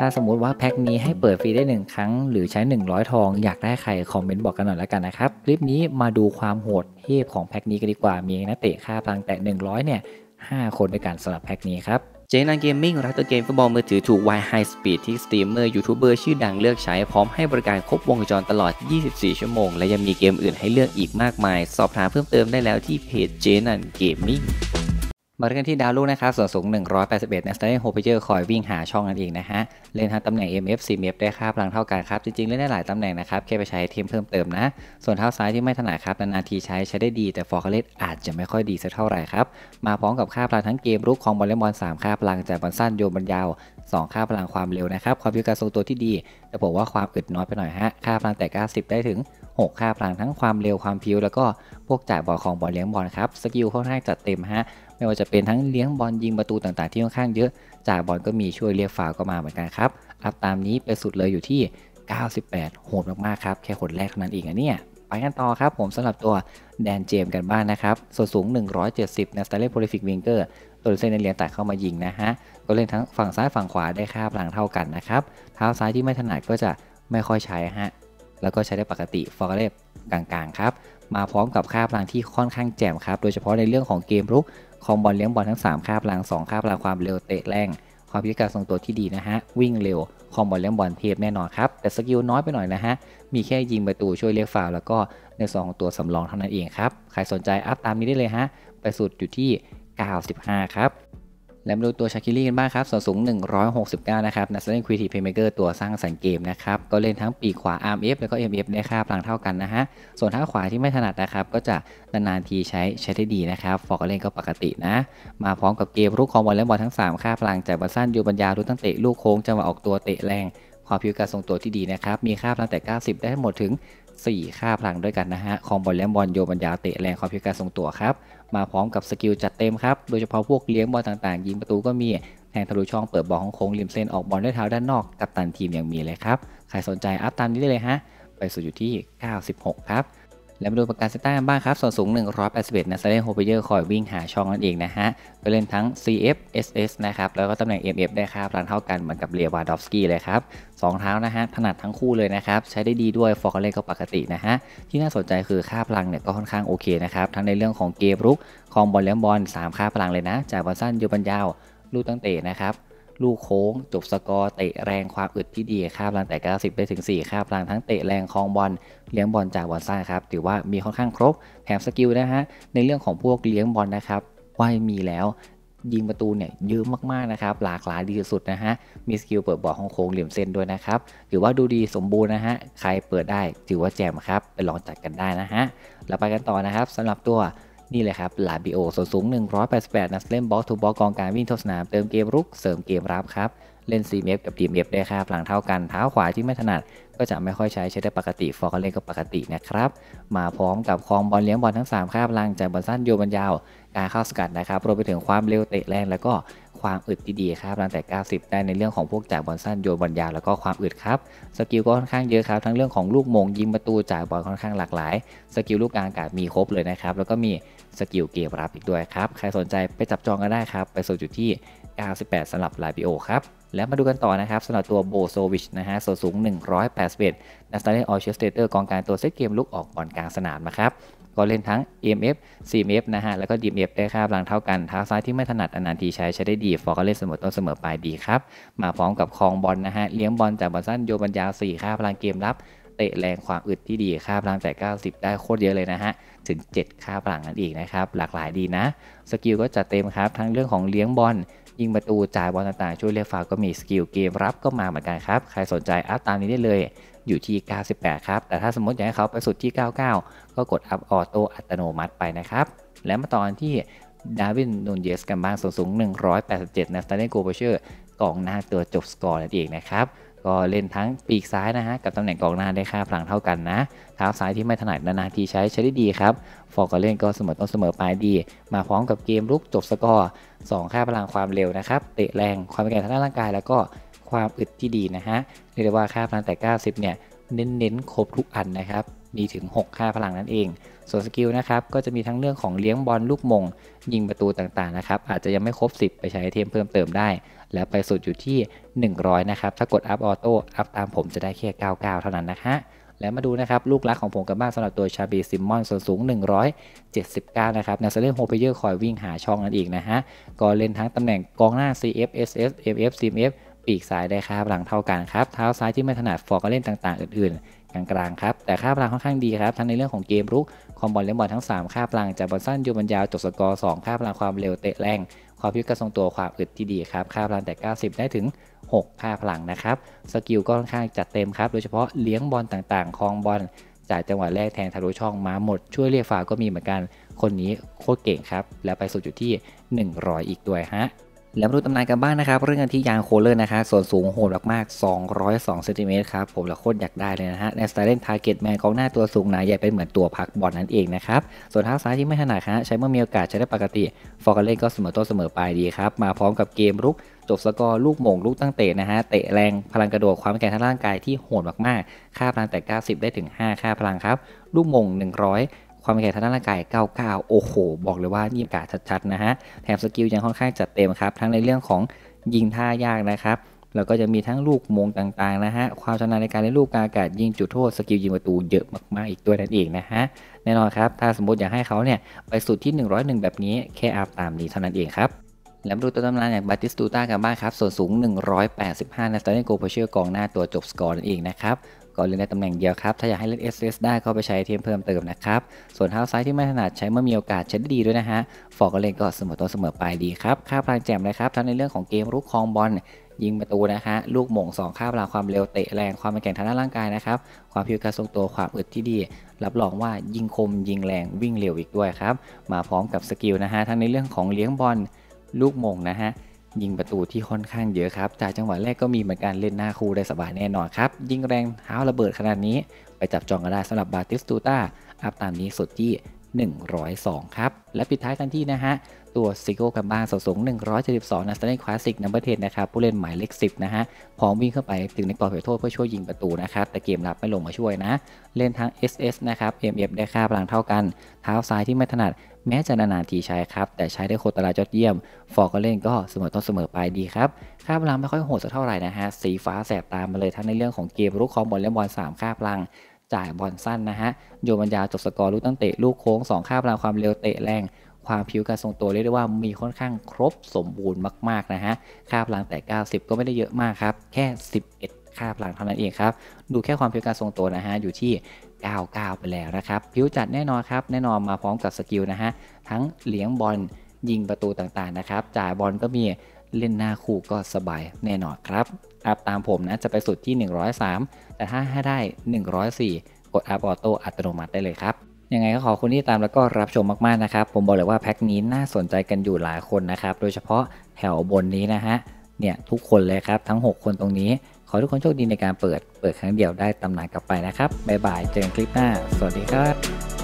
ถ้าสมมุติว่าแพ็คนี้ให้เปิดฟรีได้ 1 ครั้งหรือใช้ 100 ทอง อยากได้ใครคอมเมนต์บอกกันหน่อยแล้วกันนะครับ คลิปนี้มาดูความโหดเทพของแพ็คนี้กันดีกว่า มีนักเตะค่าพลังแต่ 100 เนี่ย 5 คนด้วยกันสำหรับแพ็คนี้ครับเจนันเกมมิ่งรัตเตอร์เกมฟุตบอลมือถือถูกวายไฮสปีดที่สตรีมเมอร์ยูทูบเบอร์ชื่อดังเลือกใช้พร้อมให้บริการครบวงจรตลอด 24 ชั่วโมง และยังมีเกมอื่นให้เลือกอีกมากมาย สอบถามเพิ่มเติมได้แล้วที่เพจเจนันเกมมิ่งมาเริ่มที่ดาวลูกนะครับ ส่วนสูง 181นะสแตนเโฮเปเจอร์คอยวิ่งหาช่องนั่นเองนะฮะเล่นทั้งตำแหน่ง MF 4MF ได้ค่าพลังเท่ากันครับ จริงๆ เล่นได้หลายตำแหน่งนะครับ แค่ไปใช้เทมเพิ่มเติมนะ ส่วนเท้าซ้ายที่ไม่ถนัดครับนานๆทีใช้ใช้ได้ดีแต่ฟอร์คาเลตอาจจะไม่ค่อยดีสักเท่าไหร่ครับ มาพร้อมกับค่าพลังทั้งเกมรุกของบอลเลนบอล3ค่าพลังจากบอลสั้นโยนบอลยาว2ค่าพลังความเร็วนะครับความพิการทรงตัวที่ดีจะบอกว่าความอึดน้อยไปหน่อยฮะค่าพลังแต่ 90 ได้ถึง 6 ค่าพลังทั้งความเร็วความพิวแล้วก็พวกจ่ายบอลของบอลเลี้ยงบอลครับสกิลค่อนข้างจัดเต็มฮะไม่ว่าจะเป็นทั้งเลี้ยงบอลยิงประตูต่างๆที่ค่อนข้างเยอะจ่ายบอลก็มีช่วยเรียกฝาวก็มาเหมือนกันครับ อัพตามนี้ไปสุดเลยอยู่ที่ 98 โหดมากๆครับแค่คนแรกเท่านั้นเองอะเนี่ยไปกันต่อครับผมสำหรับตัวแดนเจมกันบ้างนนะครับส่วนสูง 170นะสไตเล์โพลิฟิกวิงเกอร์ตัวเส้นในเลียนตัดเข้ามายิงนะฮะตัวเล่นทั้งฝั่งซ้ายฝั่งขวาได้ค่าพลังเท่ากันนะครับเท้าซ้ายที่ไม่ถนัดก็จะไม่ค่อยใช้ฮะแล้วก็ใช้ได้ปกติฟอร์เรฟกลางๆครับมาพร้อมกับค่าพลังที่ค่อนข้างแจ่มครับโดยเฉพาะในเรื่องของเกมรุกคอมบอลเลี้ยงบอลทั้ง 3ค่าพลัง2ค่าพลังความเร็วเตะแรงความพิการทรงตัวที่ดีนะฮะวิ่งเร็วคอมบอลเลี้ยงบอลเทพแน่นอนครับแต่สกิลน้อยไปหน่อยนะฮะมีแค่ยิงประตูช่วยเรียกฟาวแล้วก็ในส่ของตัวสำรองเท่านั้นเองครับ ใครสนใจอัพตามนี้ได้เลยฮะ ไปสุดอยู่ที่ 95 ครับ แล้วมาดูตัวชาคิลี่กันบ้างครับ ส่วนสูง 169 นะครับ นักแสดงควีทีเพย์เมเกอร์ตัวสร้างสรรค์เกมนะครับ ก็เล่นทั้งปีขวาอาร์มเอฟแล้วก็เเออฟได้ค่าพลังเท่ากันนะฮะ ส่วนท้าขวาที่ไม่ถนัดนะครับ ก็จะนานๆทีใช้ใช้ได้ดีนะครับฟอร์กเล่นก็ปกตินะ มาพร้อมกับเกมรุกคอมบอลและบอลทั้ง3ค่าพลังจากบอลสั้นยูบัญญาลู้ตั้งเตะลูกโค้งจังหวะออกตัวเตะแรงความผิวการทรงตัวที่ดีนะครับ มีค่าพลังแต่ 90 ได้ทั้งหมดถึง 4 ค่าพลังด้วยกันนะฮะ คอมบอลเลี้ยงบอลโย บัญญาเตะแรงความผิวการทรงตัวครับ มาพร้อมกับสกิลจัดเต็มครับ โดยเฉพาะพวกเลี้ยงบอลต่างๆ ยิงประตูก็มี แทงทะลุช่องเปิดบอลของโค้งริมเส้นออกบอลด้วยเท้าด้านนอก กับตันทีมอย่างมีเลยครับ ใครสนใจอัพตามนี้ได้เลยฮะ ไปสู่อยู่ที่ 96 ครับแล้วมาดูประกาเซต้าบ้างครับ ส่วนสูง181นะแสดนโฮเปเยอร์คอยวิ่งหาช่องนั่นเองนะฮะไปเล่นทั้ง CF SS นะครับ แล้วก็ตำแหน่ง MF ได้ครับรันเท่ากันเหมือนกับเรียวาดอฟสกี้เลยครับสองเท้านะฮะ ถนัดทั้งคู่เลยนะครับ ใช้ได้ดีด้วย ฟอร์เล่ก็ปกตินะฮะ ที่น่าสนใจคือค่าพลังเนี่ยก็ค่อนข้างโอเคนะครับ ทั้งในเรื่องของเกมรุกคองบอลเลี้ยงบอล3ค่าพลังเลยนะ จากบอลสั้นยูบันยาวลูกตั้งเตะนะครับลูกโค้งจบสกอร์เตะแรงความอึดพ่ดีคาบลังแต่ 90 ไปถึง 4คาบลังทั้งเตะแรงคลองบอลเลี้ยงบอลจากบอลซ่าครับถือว่ามีค่อนข้างครบ แถมสกิลนะฮะในเรื่องของพวกเลี้ยงบอลนะครับว่ามีแล้วยิงประตูเนี่ยเยอะมากๆนะครับหลากหลายดีสุดนะฮะมีสกิลเปิดบอลของโค้งเหลี่ยมเส้นด้วยนะครับถือว่าดูดีสมบูรณ์นะฮะใครเปิดได้ถือว่าแจ่มครับไปลองจัดกันได้นะฮะเราไปกันต่อนะครับสำหรับตัวนี่เลยครับลาบิโอ ส่วนสูง188นัดเล่นบอกทูบอลกองการวิ่งทศนาม เติมเกมรุกเสริมเกมรับครับ เล่นเมฟกับดีเมฟได้ครับหลังเท่ากัน เท้าขวาที่ไม่ถนัดก็จะไม่ค่อยใช้ ใช้ได้ปกติฟอร์กเล่นก็ปกตินะครับ มาพร้อมกับคลองบอลเลี้ยงบอลทั้ง3ครับลังจากบอลสั้นโยบอลยาวการเข้าสกัดนะครับรวมไปถึงความเร็วเตะแรงแล้วก็ความอึดดีๆครับ ตั้งแต่ 90 ได้ในเรื่องของพวกจ่ายบอลสั้นโยนบอลยาวแล้วก็ความอึดครับ สกิลก็ค่อนข้างเยอะครับทั้งเรื่องของลูกมงยิงประตูจ่ายบอลค่อนข้างหลากหลาย สกิลลูกกลางากาศมีครบเลยนะครับแล้วก็มีสกิลเกมรับอีกด้วยครับ ใครสนใจไปจับจองก็ได้ครับ ไปสู่จุดที่ 98สำหรับลายบีโอครับ แล้วมาดูกันต่อนะครับสำหรับตัวโบโซวิชนะฮะส่วนสูง181นัสตาเลออเชสเตอร์กองการตัวเซตเกมลุกออกบอลกลางสนามนะครับก็เล่นทั้ง EMF CMF นะฮะแล้วก็ DMF ได้ครับพลังเท่ากันเท้าซ้ายที่ไม่ถนัดอนานทีใช้ใช้ได้ดีฟอร์ก็เล่นเสมอต้นเสมอปลายดีครับ มาพร้อมกับคลองบอลนะฮะเลี้ยงบอลจากบอลสั้นโยบัญญา 4ครับพลังเกมรับ เตะแรงความอึดที่ดีครับพลังแต่ 90 ได้โคตรเยอะเลยนะฮะถึง 7 ค่าพลังนันอีกนะครับ หลากหลายดีนะสกิลก็จัดเต็มครับทั้งเรื่องของเลี้ยงบอล ยิงประตูจ่ายบอลต่างๆช่วยเลียงฟาวก็มีสกิลเกมรับก็มาเหมือนกันครับใครสนใจอัพตามนี้ได้เลยอยู่ที่ 98 ครับ แต่ถ้าสมมติอยากให้เขาไปสุดที่ 99 ก็กดอัพออโต้อัตโนมัติไปนะครับ แล้วมาตอนที่ ดาวินนูนเยสกันบ้างสูงสูง 187นะสตาร์เนโกเบเชอร์กองหน้าตัวจบสกอร์นั่นเองนะครับ ก็เล่นทั้งปีกซ้ายนะฮะ กับตำแหน่งกองหน้าได้ค่าพลังเท่ากันนะเท้าซ้ายที่ไม่ถนัดนานาทีใช้ใช้ได้ดีครับ ฟอร์กเล่นก็เสมอต้นเสมอปลายดี มาพร้อมกับเกมลุกจบสกอร์2ค่าพลังความเร็วนะครับ เตะแรง ความแข็งแกร่งทางร่างกาย แล้วก็ความอึดที่ดีนะฮะเรียกว่าค่าพลังแต่ 90 เนี่ยเน้นๆ ครบทุกอันนะครับ มีถึง 6 ค่าพลังนั่นเอง ส่วนสกิลนะครับ ก็จะมีทั้งเรื่องของเลี้ยงบอลลูกมง ยิงประตูต่างๆนะครับ อาจจะยังไม่ครบ 10 ไปใช้เทมเพิ่มเติมได้ และไปสุดอยู่ที่ 100 นะครับ ถ้ากดอัพออโต้ อัพตามผมจะได้แค่ 99 เท่านั้นนะฮะ แล้วมาดูนะครับ ลูกรักของผมกันบ้างสำหรับตัวชาบีซิมมอนส่วนสูง179 นะครับนักเล่นโฮเปเยอร์คอยวิ่งหาช่องนั่นเองนะฮะ ก็เล่นทั้งตำแหน่งกองหน้า CF SS MF CMF ปีกซ้ายได้ค่าพลังเท่ากันครับเท้าซ้ายที่ไม่ถนัดฟอร์ก็เล่นต่างๆอื่นๆกลางกลางครับแต่ค่าพลังค่อนข้างดีครับทั้งในเรื่องของเกมรุกคอมบอลเล่นบอลทั้ง3ค่าพลังจากบอลสั้นยูบอลยาวจบสกอร์งค่าพลังความเร็วเตะแรง ความพิกระทรงตัวความอึดที่ดีครับค่าพลังแต่ 90 ได้ถึง 6ค่าพลังนะครับสกิลก็ค่อนข้างจัดเต็มครับโดยเฉพาะเลี้ยงบอลต่าง ๆคลองบอลจ่ายจังหวะแรกแทงทะลุช่องมาหมดช่วยเรียกฝาก็มีเหมือนกันคนนี้โคตรเก่งครับแล้วไปสุดอยู่ที่ 100 อีกด้วยฮะแล้วมาดูตำนานกันบ้างนะครับ เรื่องที่ยางโคเลอร์นะคะ ส่วนสูงโหดมากๆ 202เซนติเมตรครับผมและโคตรอยากได้เลยนะฮะในสไตล์เล่นทาร์เก็ตแมนกองหน้าตัวสูงหนาใหญ่เป็นเหมือนตัวพักบอลนั่นเองนะครับ ส่วนท้าซ้ายที่ไม่ถนัดฮะใช้เมื่อมีโอกาสใช้ได้ปกติ ฟอร์กเล่นก็เสมอต้นเสมอปลายดีครับ มาพร้อมกับเกมรุกจบสกอร์ลูกหมงลูกตั้งเตะนะฮะเตะแรงพลังกระโดดความแข็งทางร่างกายที่โหดมากๆ ค่าพลังแต่90ได้ถึง5ค่าพลังครับลูกหมง 100ความแข็งทางด้านร่างกาย 99 โอ้โห บอกเลยว่านิ่กาชัดๆ นะฮะ แถมสกิลยังค่อนข้างจัดเต็มครับ ทั้งในเรื่องของยิงท่ายากนะครับ แล้วก็จะมีทั้งลูกมงต่าง ๆ นะฮะ ความชำนาญในการเล่นลูกกาอากาศยิงจุดโทษ สกิลยิงประตูเยอะมากๆ อีกด้วยนั่นเองนะฮะ แน่นอนครับ ถ้าสมมติอยากให้เขาเนี่ยไปสุดที่ 101 แบบนี้ แค่อาบตามนี้เท่านั้นเองครับ แล้วดูตัวตำนานอย่างบาติสตูต้ากันบ้างครับ ส่วนสูง 185ในสไตล์โกโพเชร์กองหน้าตัวจบสกอร์นั่นเองนะครับก็เล่นได้ตำแหน่งเดียวครับ ถ้าอยากให้เล่น SS ได้ก็ไปใช้เทียมเพิ่มเติมนะครับ ส่วนเท้าซ้ายที่ไม่ถนัดใช้เมื่อมีโอกาสใช้ได้ดีด้วยนะฮะ ฟอร์กเล่นก็เสมอต้นเสมอปลายดีครับ ค่าพลังแจ่มเลยครับ ทั้งในเรื่องของเกมรุกคลองบอลยิงประตูนะฮะลูกหม่ง2 ค่าพลังความเร็วเตะแรงความเป็นแข็งทางด้านร่างกายนะครับ ความพิวการทรงตัวความอึดที่ดี รับรองว่ายิงคมยิงแรงวิ่งเร็วอีกด้วยครับ มาพร้อมกับสกิลนะฮะ ทั้งในเรื่องของเลี้ยงบอล ลูกหม่งนะฮะยิงประตูที่ค่อนข้างเยอะครับ จากจังหวะแรกก็มีเหมือนกันเล่นหน้าคู่ได้สบายแน่นอนครับ ยิงแรงเท้าระเบิดขนาดนี้ ไปจับจองกันได้สำหรับบาติสตูตาอัพตามนี้สดที่102ครับและปิดท้ายกันที่นะฮะตัวซิโก้กัมบ้าสูง172นะสตนคลาสสิกนัมเบอร์เทนนะครับผู้เล่นหมายเลข10นะฮะพร้อมวิ่งเข้าไปถึงในกรอบเขตโทษเพื่อช่วยยิงประตูนะครับแต่เกมรับไม่ลงมาช่วยนะ เล่นทั้ง SS นะครับ MF ได้ค่าพลังเท่ากันเท้าซ้ายที่ไม่ถนัด แม้จะนานๆทีใช้ครับแต่ใช้ได้โคตรายอดเยี่ยมฟอร์ก็เล่นก็เสมอต้นเสมอปดีครับค่าพลังไม่ค่อยโหดสักเท่าไหร่นะฮะสีฟ้าแสบตามมาเลยทั้งในเรื่องของเกมรุกคอมบอลและบอล3ค่าพลังจ่ายบอลสั้นนะฮะ โยบัญญาจบสกอร์ลูกตั้งเตะลูกโค้งสองข้าบรางความเร็วเตะแรงความผิวการทรงตัว เรียกได้ว่ามีค่อนข้างครบสมบูรณ์มากๆนะฮะค่าพลังแต่ 90 ก็ไม่ได้เยอะมากครับแค่ 11 ค่าพลังเท่านั้นเองครับดูแค่ความผิวการทรงตัวนะฮะอยู่ที่ 99 ไปแล้วนะครับผิวจัดแน่นอนครับแน่นอนมาพร้อมกับสกิลนะฮะทั้งเลี้ยงบอลยิงประตูต่างๆนะครับจ่ายบอลก็มีเล่นหน้าคู่ก็สบายแน่นอนครับอัพตามผมนะจะไปสุดที่ 103 แต่ถ้าให้ได้ 104 กดอัพออโต้อัตโนมัติได้เลยครับ ยังไงก็ขอคุณที่ตามแล้วก็รับชมมากๆนะครับ ผมบอกเลยว่าแพ็คนี้น่าสนใจกันอยู่หลายคนนะครับ โดยเฉพาะแถวบนนี้นะฮะ เนี่ยทุกคนเลยครับ ทั้ง 6 คนตรงนี้ ขอทุกคนโชคดีในการเปิด เปิดครั้งเดียวได้ตำนานกลับไปนะครับ บ๊ายบายเจอกันคลิปหน้า สวัสดีครับ